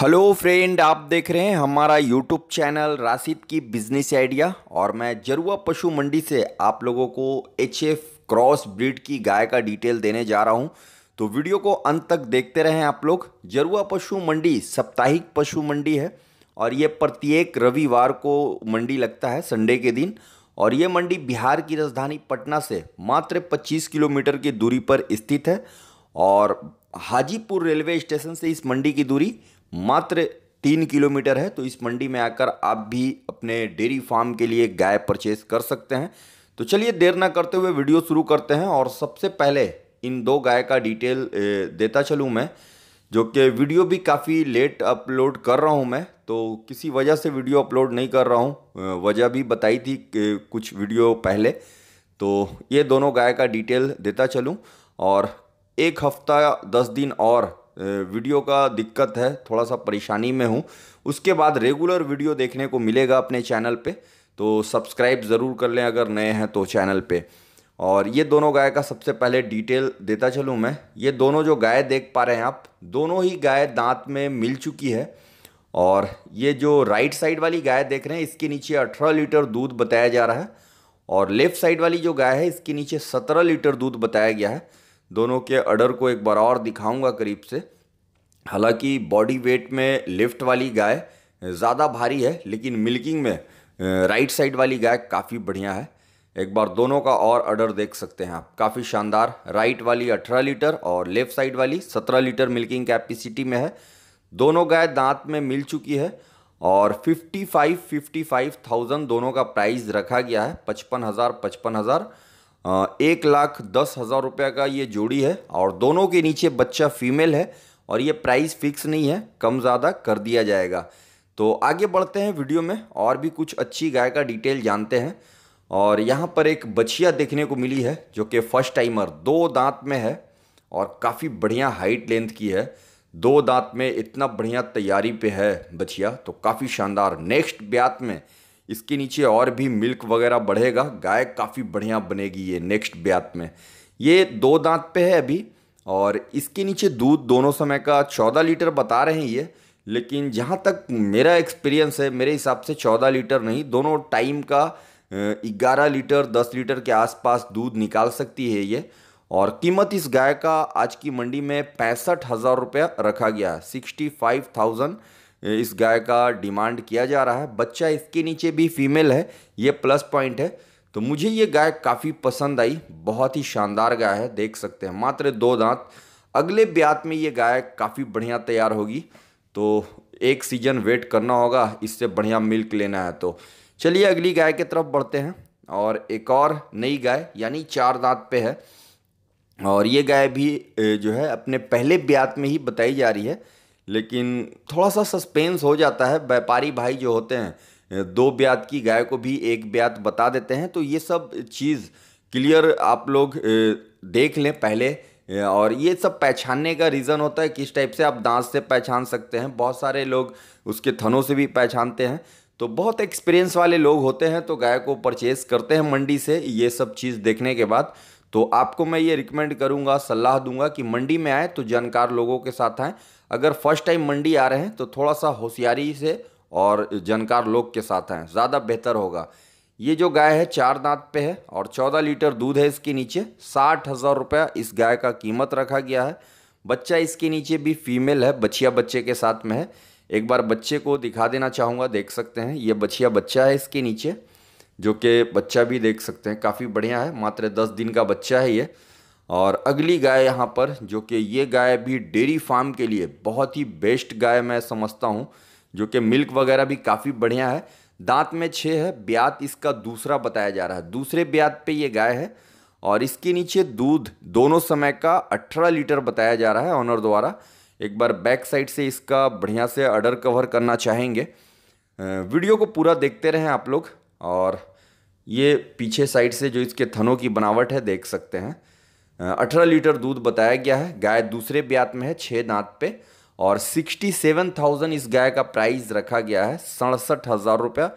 hello friend आप देख रहे हैं हमारा यूट्यूब चैनल राशिद की बिजनेस आइडिया और मैं जरुआ पशु मंडी से आप लोगों को एच एफ क्रॉस ब्रीड की गाय का डिटेल देने जा रहा हूं तो वीडियो को अंत तक देखते रहें आप लोग जरुआ पशु मंडी साप्ताहिक पशु मंडी है और ये प्रत्येक रविवार को मंडी लगता है संडे के दिन और ये मंडी बिहार की राजधानी पटना से मात्र पच्चीस किलोमीटर की दूरी पर स्थित है और हाजीपुर रेलवे स्टेशन से इस मंडी की दूरी मात्र तीन किलोमीटर है तो इस मंडी में आकर आप भी अपने डेयरी फार्म के लिए गाय परचेज कर सकते हैं तो चलिए देर ना करते हुए वीडियो शुरू करते हैं और सबसे पहले इन दो गाय का डिटेल देता चलूँ मैं जो कि वीडियो भी काफ़ी लेट अपलोड कर रहा हूँ मैं तो किसी वजह से वीडियो अपलोड नहीं कर रहा हूँ वजह भी बताई थी कुछ वीडियो पहले तो ये दोनों गाय का डिटेल देता चलूँ और एक हफ्ता दस दिन और वीडियो का दिक्कत है थोड़ा सा परेशानी में हूँ उसके बाद रेगुलर वीडियो देखने को मिलेगा अपने चैनल पे तो सब्सक्राइब ज़रूर कर लें अगर नए हैं तो चैनल पे और ये दोनों गाय का सबसे पहले डिटेल देता चलूँ मैं ये दोनों जो गाय देख पा रहे हैं आप दोनों ही गाय दांत में मिल चुकी है और ये जो राइट साइड वाली गाय देख रहे हैं इसके नीचे अठारह लीटर दूध बताया जा रहा है और लेफ़्ट साइड वाली जो गाय है इसके नीचे सत्रह लीटर दूध बताया गया है दोनों के अडर को एक बार और दिखाऊंगा करीब से हालांकि बॉडी वेट में लेफ्ट वाली गाय ज़्यादा भारी है लेकिन मिल्किंग में राइट साइड वाली गाय काफ़ी बढ़िया है एक बार दोनों का और अडर देख सकते हैं आप काफ़ी शानदार राइट वाली 18 लीटर और लेफ्ट साइड वाली 17 लीटर मिल्किंग कैपेसिटी में है दोनों गाय दांत में मिल चुकी है और 55 फाइव थाउजेंड दोनों का प्राइस रखा गया है पचपन हज़ार पचपन हज़ार एक लाख दस हज़ार रुपये का ये जोड़ी है और दोनों के नीचे बच्चा फीमेल है और ये प्राइस फिक्स नहीं है कम ज़्यादा कर दिया जाएगा तो आगे बढ़ते हैं वीडियो में और भी कुछ अच्छी गाय का डिटेल जानते हैं और यहाँ पर एक बछिया देखने को मिली है जो कि फर्स्ट टाइमर दो दांत में है और काफ़ी बढ़िया हाइट लेंथ की है दो दांत में इतना बढ़िया तैयारी पे है बछिया तो काफ़ी शानदार नेक्स्ट ब्यात में इसके नीचे और भी मिल्क वगैरह बढ़ेगा गाय काफ़ी बढ़िया बनेगी ये नेक्स्ट ब्यात में ये दो दांत पे है अभी और इसके नीचे दूध दोनों समय का चौदह लीटर बता रहे हैं ये लेकिन जहाँ तक मेरा एक्सपीरियंस है मेरे हिसाब से चौदह लीटर नहीं दोनों टाइम का ग्यारह लीटर दस लीटर के आसपास दूध निकाल सकती है ये और कीमत इस गाय का आज की मंडी में पैंसठ हज़ार रुपया रखा गया है सिक्सटी फाइव थाउजेंड इस गाय का डिमांड किया जा रहा है बच्चा इसके नीचे भी फीमेल है ये प्लस पॉइंट है तो मुझे ये गाय काफ़ी पसंद आई बहुत ही शानदार गाय है देख सकते हैं मात्र दो दांत अगले ब्यात में ये गाय काफ़ी बढ़िया तैयार होगी तो एक सीजन वेट करना होगा इससे बढ़िया मिल्क लेना है तो चलिए अगली गाय की तरफ बढ़ते हैं और एक और नई गाय यानी चार दांत पे है और ये गाय भी जो है अपने पहले ब्यात में ही बताई जा रही है लेकिन थोड़ा सा सस्पेंस हो जाता है व्यापारी भाई जो होते हैं दो ब्यात की गाय को भी एक ब्यात बता देते हैं तो ये सब चीज़ क्लियर आप लोग देख लें पहले और ये सब पहचानने का रीज़न होता है किस टाइप से आप दांत से पहचान सकते हैं बहुत सारे लोग उसके थनों से भी पहचानते हैं तो बहुत एक्सपीरियंस वाले लोग होते हैं तो गाय को परचेज़ करते हैं मंडी से ये सब चीज़ देखने के बाद तो आपको मैं ये रिकमेंड करूँगा सलाह दूंगा कि मंडी में आए तो जानकार लोगों के साथ आएँ अगर फर्स्ट टाइम मंडी आ रहे हैं तो थोड़ा सा होशियारी से और जानकार लोग के साथ आएँ ज़्यादा बेहतर होगा ये जो गाय है चार दांत पे है और चौदह लीटर दूध है इसके नीचे साठ हज़ार रुपया इस गाय का कीमत रखा गया है बच्चा इसके नीचे भी फीमेल है बछिया बच्चे के साथ में है एक बार बच्चे को दिखा देना चाहूँगा देख सकते हैं ये बछिया बच्चा है इसके नीचे जो कि बच्चा भी देख सकते हैं काफ़ी बढ़िया है मात्र दस दिन का बच्चा है ये और अगली गाय यहाँ पर जो कि ये गाय भी डेयरी फार्म के लिए बहुत ही बेस्ट गाय मैं समझता हूँ जो कि मिल्क वगैरह भी काफ़ी बढ़िया है दांत में छः है ब्यात इसका दूसरा बताया जा रहा है दूसरे ब्यात पे ये गाय है और इसके नीचे दूध दोनों समय का 18 लीटर बताया जा रहा है ऑनर द्वारा एक बार बैक साइड से इसका बढ़िया से अडर कवर करना चाहेंगे वीडियो को पूरा देखते रहें आप लोग और ये पीछे साइड से जो इसके थनों की बनावट है देख सकते हैं अठारह लीटर दूध बताया गया है गाय दूसरे ब्यात में है छः दांत पे और सिक्सटी सेवन थाउजेंड इस गाय का प्राइस रखा गया है सड़सठ हज़ार रुपया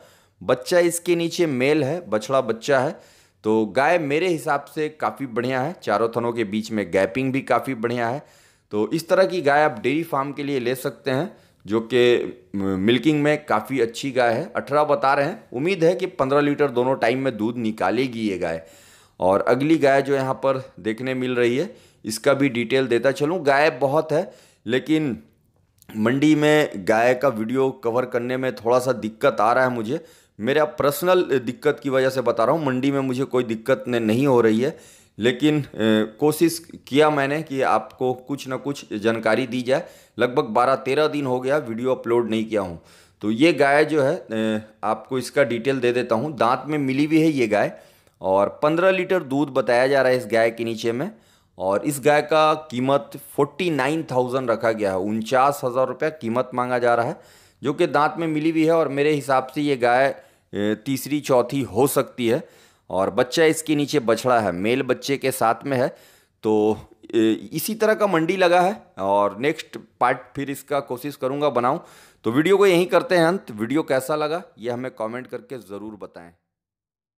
बच्चा इसके नीचे मेल है बछड़ा बच्चा है तो गाय मेरे हिसाब से काफ़ी बढ़िया है चारों थनों के बीच में गैपिंग भी काफ़ी बढ़िया है तो इस तरह की गाय आप डेयरी फार्म के लिए ले सकते हैं जो कि मिल्किंग में काफ़ी अच्छी गाय है अठारह बता रहे हैं उम्मीद है कि पंद्रह लीटर दोनों टाइम में दूध निकालेगी ये गाय और अगली गाय जो यहाँ पर देखने मिल रही है इसका भी डिटेल देता चलूँ गाय बहुत है लेकिन मंडी में गाय का वीडियो कवर करने में थोड़ा सा दिक्कत आ रहा है मुझे मेरा पर्सनल दिक्कत की वजह से बता रहा हूँ मंडी में मुझे कोई दिक्कत नहीं हो रही है लेकिन कोशिश किया मैंने कि आपको कुछ ना कुछ जानकारी दी जाए लगभग 12-13 दिन हो गया वीडियो अपलोड नहीं किया हूँ तो ये गाय जो है आपको इसका डिटेल दे देता हूँ दांत में मिली भी है ये गाय और 15 लीटर दूध बताया जा रहा है इस गाय के नीचे में और इस गाय का कीमत 49,000 रखा गया है उनचास हज़ार रुपया कीमत मांगा जा रहा है जो कि दांत में मिली हुई है और मेरे हिसाब से ये गाय तीसरी चौथी हो सकती है और बच्चा इसके नीचे बछड़ा है मेल बच्चे के साथ में है तो इसी तरह का मंडी लगा है और नेक्स्ट पार्ट फिर इसका कोशिश करूँगा बनाऊँ तो वीडियो को यहीं करते हैं अंत वीडियो कैसा लगा ये हमें कॉमेंट करके ज़रूर बताएँ